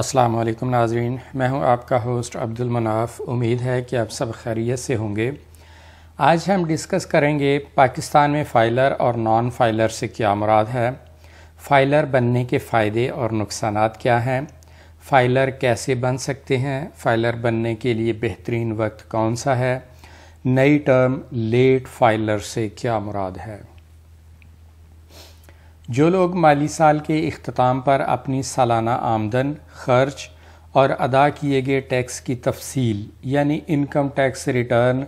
अस्सलाम वालेकुम नाजरीन मैं हूं आपका होस्ट अब्दुल मनाफ उम्मीद है कि आप सब खैरियत से होंगे आज हम डिस्कस करेंगे पाकिस्तान में फाइलर और नॉन फाइलर से क्या मुराद है फाइलर बनने के फ़ायदे और नुकसान क्या हैं फाइलर कैसे बन सकते हैं फाइलर बनने के लिए बेहतरीन वक्त कौन सा है नई टर्म लेट फाइलर से क्या मुराद है जो लोग माली साल के अख्ताम पर अपनी सालाना आमदन खर्च और अदा किए गए टैक्स की तफसील यानी income tax return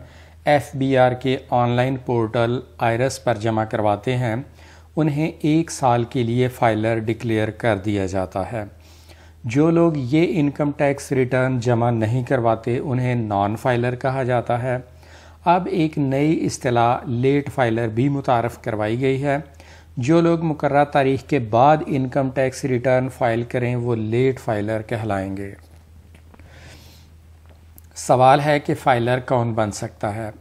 F B R के ऑनलाइन पोर्टल आयरस पर जमा करवाते हैं उन्हें एक साल के लिए फाइलर डिक्लेयर कर दिया जाता है जो लोग ये इनकम टैक्स रिटर्न जमा नहीं करवाते उन्हें नॉन फाइलर कहा जाता है अब एक नई अतलाह लेट फाइलर भी मुतारफ़ करवाई गई है जो लोग मुकर तारीख के बाद इनकम टैक्स रिटर्न फाइल करें वो लेट फाइलर कहलाएंगे सवाल है कि फाइलर कौन बन सकता है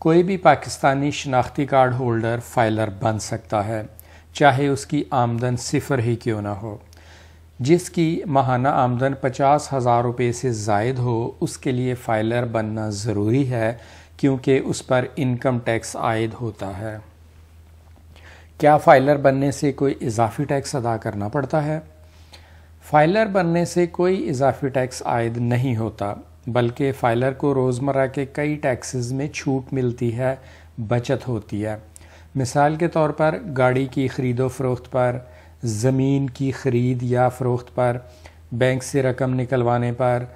कोई भी पाकिस्तानी शनाख्ती कार्ड होल्डर फाइलर बन सकता है चाहे उसकी आमदन सिफर ही क्यों ना हो जिसकी माहाना आमदन पचास हज़ार रुपये से जायद हो उसके लिए फ़ाइलर बनना ज़रूरी है क्योंकि उस पर इनकम टैक्स आयद होता है क्या फाइलर बनने से कोई इजाफी टैक्स अदा करना पड़ता है फाइलर बनने से कोई इजाफी टैक्स आयद नहीं होता बल्कि फाइलर को रोज़मर्रा के कई टैक्सेस में छूट मिलती है बचत होती है मिसाल के तौर पर गाड़ी की ख़रीदो फरोख्त पर ज़मीन की ख़रीद या फ़रोख्त पर बैंक से रकम निकलवाने पर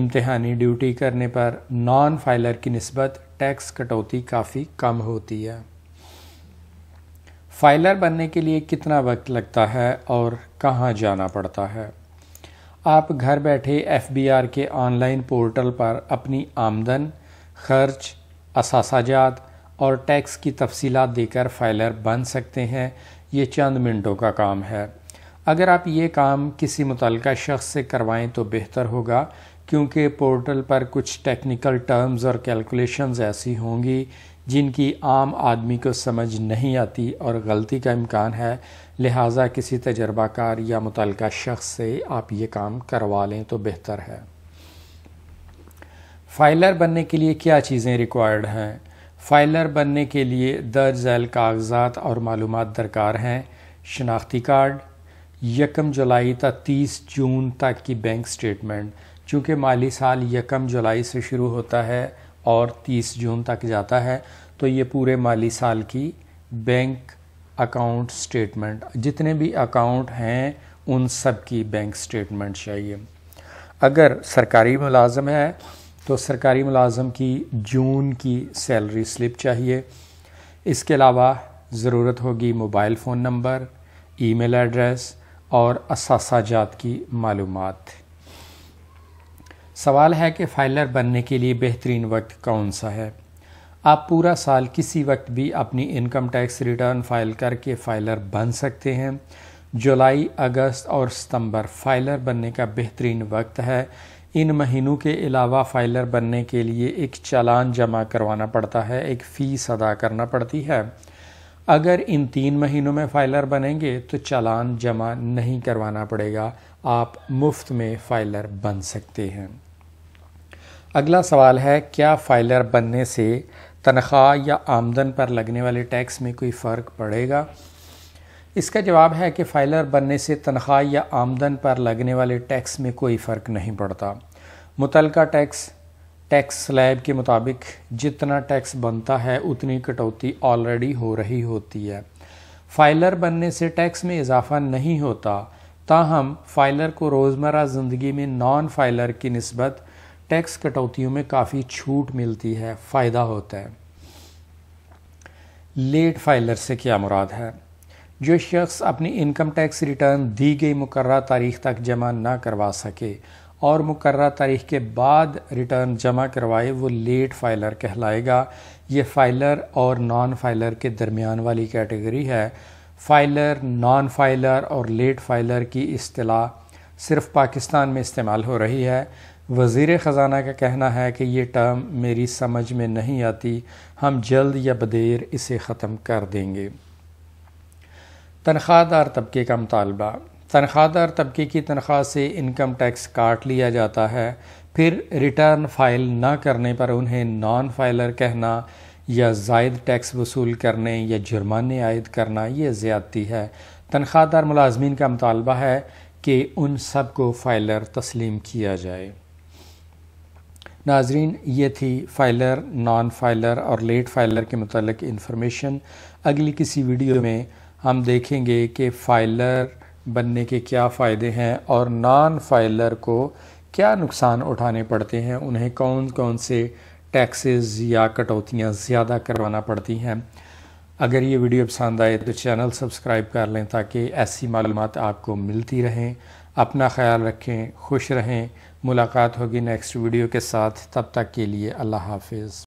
इम्तहानी ड्यूटी करने पर नॉन फाइलर की नस्बत टैक्स कटौती काफ़ी कम होती है फाइलर बनने के लिए कितना वक्त लगता है और कहाँ जाना पड़ता है आप घर बैठे एफ के ऑनलाइन पोर्टल पर अपनी आमदन खर्च असासाजात और टैक्स की तफसीलात देकर फाइलर बन सकते हैं ये चंद मिनटों का काम है अगर आप ये काम किसी मुतल शख्स से करवाएं तो बेहतर होगा क्योंकि पोर्टल पर कुछ टेक्निकल टर्म्स और कैलकुलेशंस ऐसी होंगी जिनकी आम आदमी को समझ नहीं आती और गलती का इम्कान है लिहाजा किसी तजर्बाकार या मुतल शख्स से आप ये काम करवा लें तो बेहतर है फाइलर बनने के लिए क्या चीज़ें रिक्वायर्ड हैं फाइलर बनने के लिए दर्ज ऐल कागजात और मालूम दरकार हैं शनाख्ती कार्ड यकम जुलाई तक तीस जून तक की बैंक स्टेटमेंट चूँकि माली साल यकम जुलाई से शुरू होता है और 30 जून तक जाता है तो ये पूरे माली साल की बैंक अकाउंट स्टेटमेंट जितने भी अकाउंट हैं उन सब की बैंक स्टेटमेंट चाहिए अगर सरकारी मुलाजम है तो सरकारी मुलाजम की जून की सैलरी स्लिप चाहिए इसके अलावा ज़रूरत होगी mobile phone number email address और असासाजात की मालूमात सवाल है कि फाइलर बनने के लिए बेहतरीन वक्त कौन सा है आप पूरा साल किसी वक्त भी अपनी इनकम टैक्स रिटर्न फाइल करके फाइलर बन सकते हैं जुलाई अगस्त और सितंबर फाइलर बनने का बेहतरीन वक्त है इन महीनों के अलावा फाइलर बनने के लिए एक चालान जमा करवाना पड़ता है एक फ़ीस अदा करना पड़ती है अगर इन तीन महीनों में फाइलर बनेंगे तो चालान जमा नहीं करवाना पड़ेगा आप मुफ्त में फाइलर बन सकते हैं अगला सवाल है क्या फाइलर बनने से तनख्वाह या आमदन पर लगने वाले टैक्स में कोई फ़र्क पड़ेगा इसका जवाब है कि फाइलर बनने से तनख्वाह या आमदन पर लगने वाले टैक्स में कोई फ़र्क नहीं पड़ता मुतल टैक्स टैक्स स्लैब के मुताबिक जितना टैक्स बनता है उतनी कटौती ऑलरेडी हो रही होती है फाइलर बनने से टैक्स में इजाफा नहीं होता ताहम फाइलर को रोज़मर्रा ज़िंदगी में नॉन फाइलर की नस्बत टैक्स कटौतियों में काफ़ी छूट मिलती है फ़ायदा होता है लेट फाइलर से क्या मुराद है जो शख्स अपनी इनकम टैक्स रिटर्न दी गई मुकर तारीख तक जमा ना करवा सके और मुकर तारीख के बाद रिटर्न जमा करवाए वो लेट फाइलर कहलाएगा ये फाइलर और नॉन फाइलर के दरमियान वाली कैटेगरी है फाइलर नॉन फाइलर और लेट फाइलर की अतलाह सिर्फ पाकिस्तान में इस्तेमाल हो रही है वज़ीर ख़जाना का कहना है कि ये टर्म मेरी समझ में नहीं आती हम जल्द या बदेर इसे ख़त्म कर देंगे तनख्वाहदार तबके का मुतालबा तनख्वाहदार तबके की तनख्वाह से इनकम टैक्स काट लिया जाता है फिर रिटर्न फ़ाइल ना करने पर उन्हें नॉन फाइलर कहना या जायद टैक्स वसूल करने या जुर्माने आयद करना ये ज़्यादती है तनख्वाहदार मुलाजमीन का मुतालबा है कि उन सब को फाइलर तस्लीम किया जाए नाजरीन ये थी फाइलर नॉन फाइलर और लेट फाइलर के मतलब इन्फॉर्मेशन अगली किसी वीडियो में हम देखेंगे कि फाइलर बनने के क्या फ़ायदे हैं और नॉन फाइलर को क्या नुकसान उठाने पड़ते हैं उन्हें कौन कौन से टैक्सेस या कटौतियाँ ज़्यादा करवाना पड़ती हैं अगर ये वीडियो पसंद आए तो चैनल सब्सक्राइब कर लें ताकि ऐसी मालूम आपको मिलती रहें अपना ख्याल रखें खुश रहें मुलाकात होगी नेक्स्ट वीडियो के साथ तब तक के लिए अल्लाह हाफिज़